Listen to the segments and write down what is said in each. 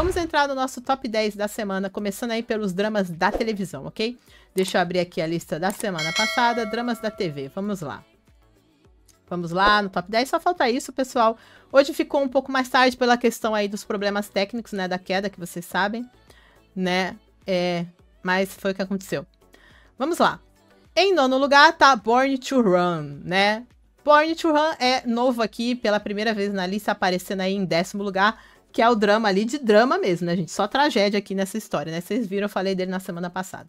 Vamos entrar no nosso top 10 da semana, começando aí pelos dramas da televisão, ok? Deixa eu abrir aqui a lista da semana passada, dramas da TV, vamos lá. Vamos lá, no top 10 só falta isso, pessoal. Hoje ficou um pouco mais tarde pela questão aí dos problemas técnicos, né, da queda, que vocês sabem, né? É, mas foi o que aconteceu. Vamos lá. Em nono lugar tá Born to Run, né? Born to Run é novo aqui, pela primeira vez na lista, aparecendo aí em décimo lugar que é o drama ali de drama mesmo, né, gente? Só tragédia aqui nessa história, né? Vocês viram, eu falei dele na semana passada.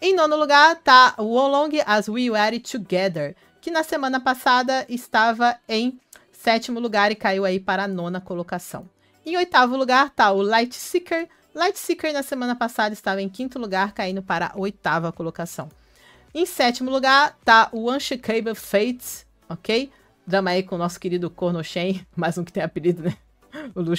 Em nono lugar tá o long As We Were Together, que na semana passada estava em sétimo lugar e caiu aí para a nona colocação. Em oitavo lugar tá o Light Seeker. Light Seeker na semana passada estava em quinto lugar, caindo para a oitava colocação. Em sétimo lugar tá o Unshakable Fates, ok? Drama aí com o nosso querido Corno mais um que tem apelido, né? o Lu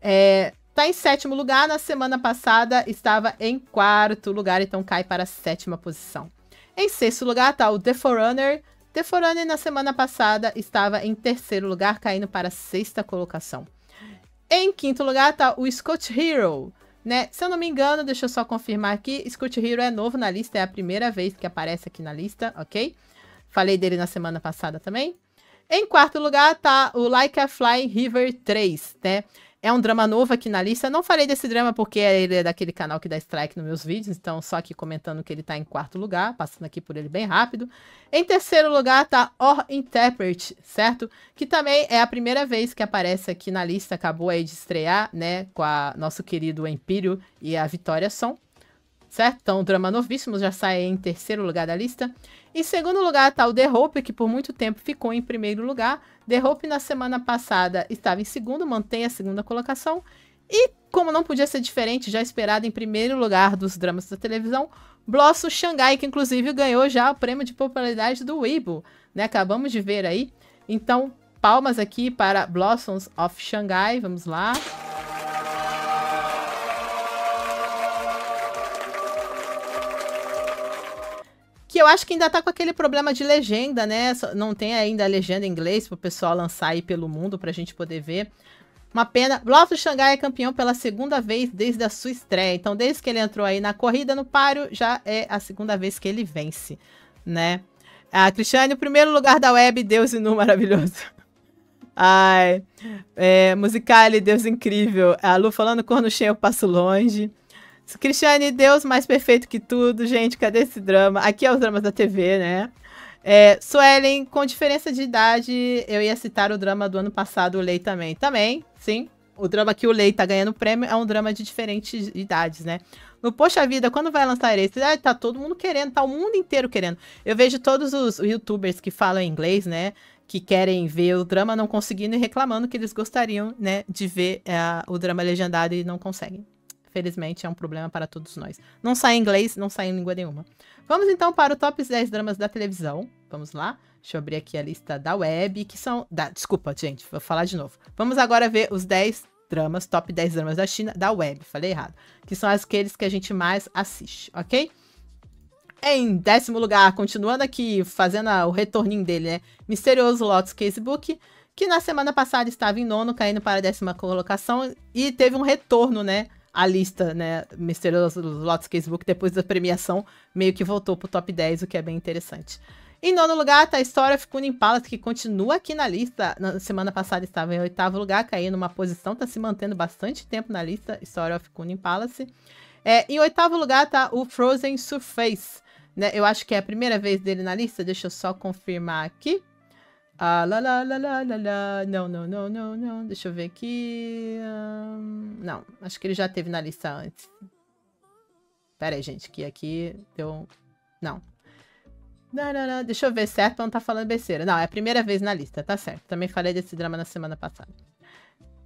É, tá em sétimo lugar, na semana passada estava em quarto lugar, então cai para a sétima posição. Em sexto lugar tá o The Forerunner. The Forerunner na semana passada estava em terceiro lugar, caindo para a sexta colocação. Em quinto lugar tá o Scott Hero. Né? Se eu não me engano, deixa eu só confirmar aqui, Scott Hero é novo na lista, é a primeira vez que aparece aqui na lista, ok? Falei dele na semana passada também. Em quarto lugar tá o Like a Flying River 3, né? É um drama novo aqui na lista. Não falei desse drama porque ele é daquele canal que dá strike nos meus vídeos, então só aqui comentando que ele tá em quarto lugar, passando aqui por ele bem rápido. Em terceiro lugar tá Or Interpret, certo? Que também é a primeira vez que aparece aqui na lista, acabou aí de estrear, né, com a nosso querido Empírio e a Vitória Som certo? Então, o drama novíssimo já sai em terceiro lugar da lista. Em segundo lugar está o The Hope, que por muito tempo ficou em primeiro lugar. The Hope na semana passada estava em segundo, mantém a segunda colocação. E como não podia ser diferente, já esperado em primeiro lugar dos dramas da televisão, Blossom Xangai, que inclusive ganhou já o prêmio de popularidade do Weibo, né? Acabamos de ver aí. Então, palmas aqui para Blossoms of Xangai, vamos lá. eu acho que ainda tá com aquele problema de legenda, né? Não tem ainda a legenda em inglês pro pessoal lançar aí pelo mundo pra gente poder ver. Uma pena. Love do Xangai é campeão pela segunda vez desde a sua estreia. Então, desde que ele entrou aí na corrida no páreo, já é a segunda vez que ele vence, né? A ah, Cristiane, o primeiro lugar da web, Deus e Nu maravilhoso. Ai, é, Musicale, Deus incrível. A Lu falando corno cheio, eu passo longe. Cristiane, Deus mais perfeito que tudo, gente, cadê esse drama? Aqui é os dramas da TV, né? É, Suelen, com diferença de idade, eu ia citar o drama do ano passado, o Lei também. Também, sim. O drama que o Lei tá ganhando prêmio é um drama de diferentes idades, né? No Poxa Vida, quando vai lançar esse? Ah, tá todo mundo querendo, tá o mundo inteiro querendo. Eu vejo todos os youtubers que falam inglês, né? Que querem ver o drama não conseguindo e reclamando que eles gostariam, né? De ver eh, o drama legendado e não conseguem. Felizmente é um problema para todos nós. Não sai em inglês, não sai em língua nenhuma. Vamos então para o top 10 dramas da televisão. Vamos lá. Deixa eu abrir aqui a lista da web, que são. Da, desculpa, gente, vou falar de novo. Vamos agora ver os 10 dramas, top 10 dramas da China, da web, falei errado. Que são aqueles que a gente mais assiste, ok? Em décimo lugar, continuando aqui, fazendo o retorninho dele, né? Misterioso Lotus Casebook, que na semana passada estava em nono, caindo para a décima colocação, e teve um retorno, né? a lista, né, Misterioso Lotus Casebook, depois da premiação, meio que voltou pro top 10, o que é bem interessante. Em nono lugar tá a história ficou Ficuna Impala, que continua aqui na lista. Na semana passada estava em oitavo lugar, caiu numa posição, tá se mantendo bastante tempo na lista, História ficou Ficuna Impala. É, em oitavo lugar tá o Frozen Surface. Né? Eu acho que é a primeira vez dele na lista, deixa eu só confirmar aqui. Ah, lá, lá, lá, lá, lá, lá. Não, não, não, não, não. Deixa eu ver aqui. Ah, não, acho que ele já teve na lista antes. Pera aí, gente, que aqui deu... Não. Não, não, não. Deixa eu ver certo pra não tá falando besteira. Não, é a primeira vez na lista, tá certo. Também falei desse drama na semana passada.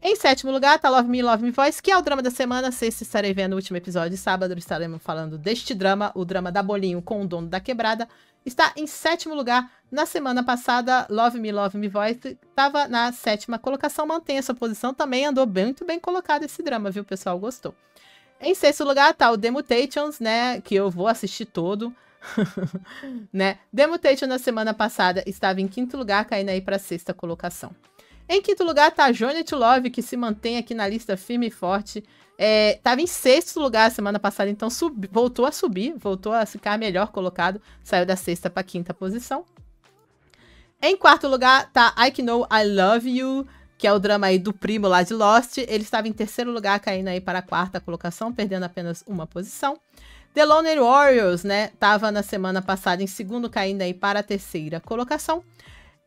Em sétimo lugar, tá Love Me, Love Me Voice, que é o drama da semana. se estarei vendo o último episódio. Sábado estaremos falando deste drama, o drama da Bolinho com o dono da quebrada está em sétimo lugar. Na semana passada, Love Me, Love Me Voice estava na sétima colocação, mantém essa posição também, andou bem muito bem colocado esse drama, viu, pessoal? Gostou. Em sexto lugar tá o Demutations, né, que eu vou assistir todo. né? Demutation na semana passada estava em quinto lugar, caindo aí para sexta colocação. Em quinto lugar tá a Jonet Love, que se mantém aqui na lista firme e forte. É, tava em sexto lugar semana passada, então voltou a subir, voltou a ficar melhor colocado, saiu da sexta para quinta posição. Em quarto lugar tá I Know I Love You, que é o drama aí do primo lá de Lost. Ele estava em terceiro lugar, caindo aí para a quarta colocação, perdendo apenas uma posição. The Loner Warriors, né, tava na semana passada em segundo, caindo aí para a terceira colocação.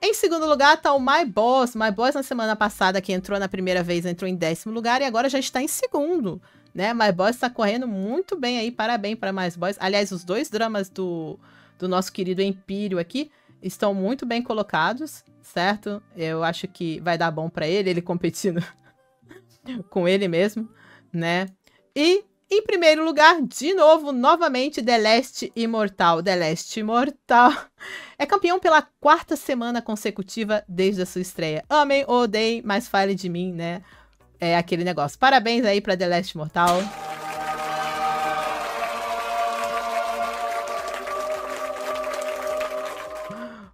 Em segundo lugar está o My Boss. My Boss na semana passada que entrou na primeira vez, entrou em décimo lugar e agora já está em segundo, né? My Boss está correndo muito bem aí, parabéns para My Boss. Aliás, os dois dramas do, do nosso querido Empírio aqui estão muito bem colocados, certo? Eu acho que vai dar bom para ele, ele competindo com ele mesmo, né? E em primeiro lugar, de novo, novamente, The Last Imortal. The Last Imortal é campeão pela quarta semana consecutiva desde a sua estreia. Amem ou odeiem, mas fale de mim, né? É aquele negócio. Parabéns aí pra The Last Imortal.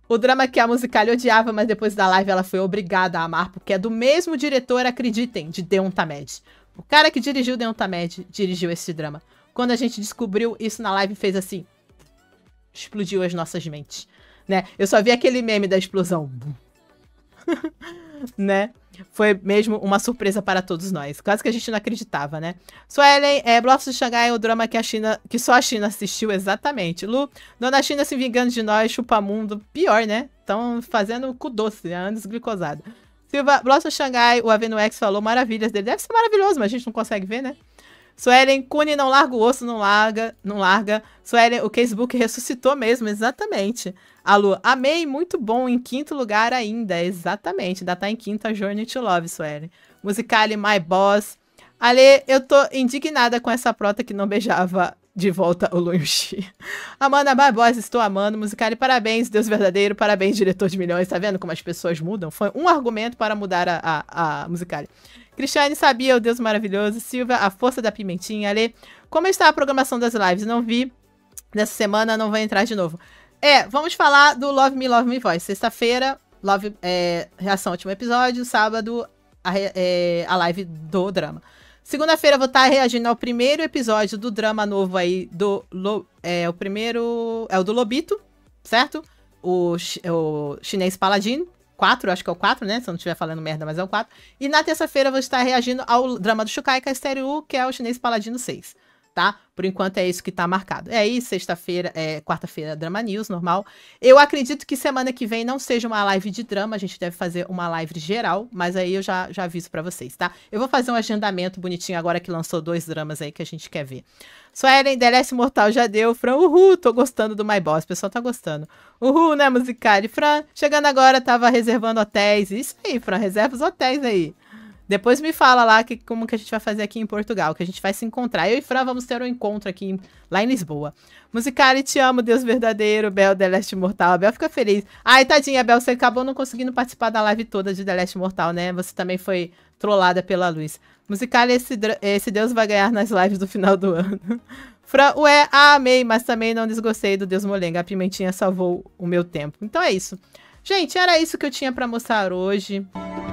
O drama que a musical odiava, mas depois da live ela foi obrigada a amar, porque é do mesmo diretor, acreditem, de Deontamed. O cara que dirigiu Deontamed dirigiu esse drama. Quando a gente descobriu isso na live, fez assim. Explodiu as nossas mentes. Né? Eu só vi aquele meme da explosão. né? Foi mesmo uma surpresa para todos nós. Quase que a gente não acreditava, né? Suelen, é, Blocos de Xangai é o drama que a China, que só a China assistiu, exatamente. Lu, Dona China se vingando de nós, chupa mundo, pior, né? Estão fazendo cu doce, né? antes glicosado. Silva, Blossom Xangai, o Aveno X falou maravilhas dele. Deve ser maravilhoso, mas a gente não consegue ver, né? Suelen Cune não larga o osso, não larga, não larga. Suelen, o Facebook ressuscitou mesmo, exatamente. Lu, amei, muito bom, em quinto lugar ainda, exatamente. Ainda tá em quinta, Journey to Love, Suelen. Musicali, My Boss. Ale, eu tô indignada com essa prota que não beijava de volta ao Lunchi. Amanda Barbosa, estou amando. Musicali, parabéns, Deus verdadeiro, parabéns, diretor de milhões. Tá vendo como as pessoas mudam? Foi um argumento para mudar a, a, a Cristiane sabia, o Deus maravilhoso. Silva, a força da pimentinha. Ale, como está a programação das lives? Não vi. Nessa semana não vai entrar de novo. É, vamos falar do Love Me, Love Me Voice. Sexta-feira, Love é, reação ao último episódio. Sábado, a, é, a live do drama. Segunda-feira vou estar tá reagindo ao primeiro episódio do drama novo aí do. Lo, é o primeiro. É o do Lobito, certo? O, é o chinês Paladino. 4, acho que é o 4, né? Se eu não estiver falando merda, mas é o 4. E na terça-feira vou estar reagindo ao drama do Shukai Kasteryu, que é o chinês Paladino 6 tá? Por enquanto é isso que tá marcado. É aí, sexta-feira, é, quarta-feira, Drama News, normal. Eu acredito que semana que vem não seja uma live de drama, a gente deve fazer uma live geral, mas aí eu já, já aviso para vocês, tá? Eu vou fazer um agendamento bonitinho agora que lançou dois dramas aí que a gente quer ver. Suelen, The Last Mortal já deu. Fran, uhul, tô gostando do My Boss. O pessoal tá gostando. Uhul, né, musicale? Fran, chegando agora, tava reservando hotéis. Isso aí, Fran, reserva os hotéis aí. Depois me fala lá que, como que a gente vai fazer aqui em Portugal, que a gente vai se encontrar. Eu e Fran vamos ter um encontro aqui lá em Lisboa. Musicali, te amo, Deus verdadeiro, Bel, The Last Mortal. A Bel fica feliz. Ai, tadinha, Bel, você acabou não conseguindo participar da live toda de The Last Mortal, né? Você também foi trollada pela luz. Musicali, esse, esse Deus vai ganhar nas lives do final do ano. Fran, ué, ah, amei, mas também não desgostei do Deus Molenga. A pimentinha salvou o meu tempo. Então é isso. Gente, era isso que eu tinha para mostrar hoje. Música